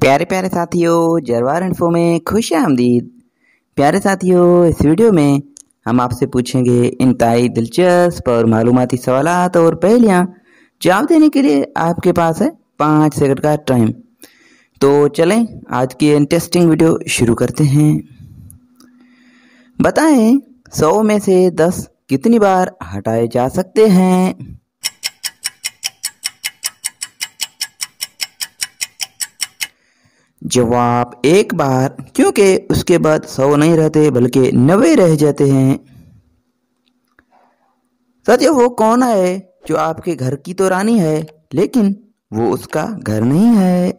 प्यारे प्यारे साथियों जरवार इन्फो में खुश आमदीद प्यारे साथियों इस वीडियो में हम आपसे पूछेंगे इंतहाई दिलचस्प और मालूमती सवाल और पहलियाँ जवाब देने के लिए आपके पास है पाँच सेकंड का टाइम तो चलें आज की इंटरेस्टिंग वीडियो शुरू करते हैं बताएं सौ में से दस कितनी बार हटाए जा सकते हैं जवाब एक बार क्योंकि उसके बाद सौ नहीं रहते बल्कि नवे रह जाते हैं सत्य वो कौन है जो आपके घर की तो रानी है लेकिन वो उसका घर नहीं है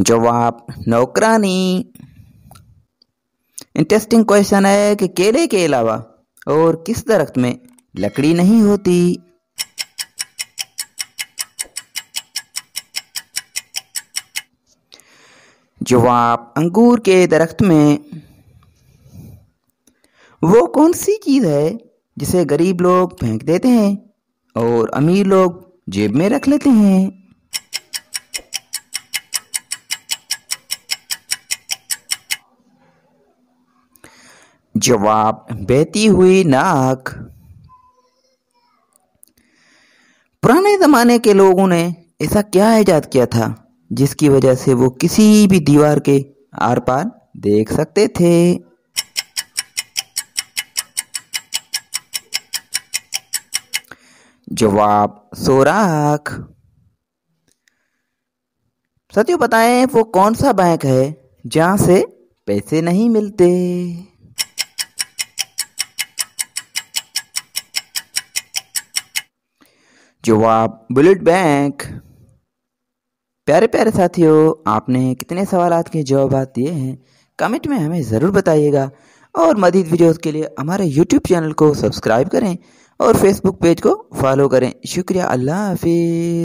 जवाब नौकरानी इंटरेस्टिंग क्वेश्चन है कि केले के अलावा और किस दरख्त में लकड़ी नहीं होती जवाब अंगूर के दरख्त में वो कौन सी चीज़ है जिसे गरीब लोग फेंक देते हैं और अमीर लोग जेब में रख लेते हैं जवाब बहती हुई नाक पुराने ज़माने के लोगों ने ऐसा क्या ईजाद किया था जिसकी वजह से वो किसी भी दीवार के आर पार देख सकते थे जवाब सोराख सतियों बताएं वो कौन सा बैंक है जहां से पैसे नहीं मिलते जवाब बुलेट बैंक प्यारे प्यारे साथियों आपने कितने सवाल के जवाब दिए हैं कमेंट में हमें ज़रूर बताइएगा और मजीद वीडियोस के लिए हमारे यूट्यूब चैनल को सब्सक्राइब करें और फेसबुक पेज को फॉलो करें शुक्रिया अल्लाह हाफि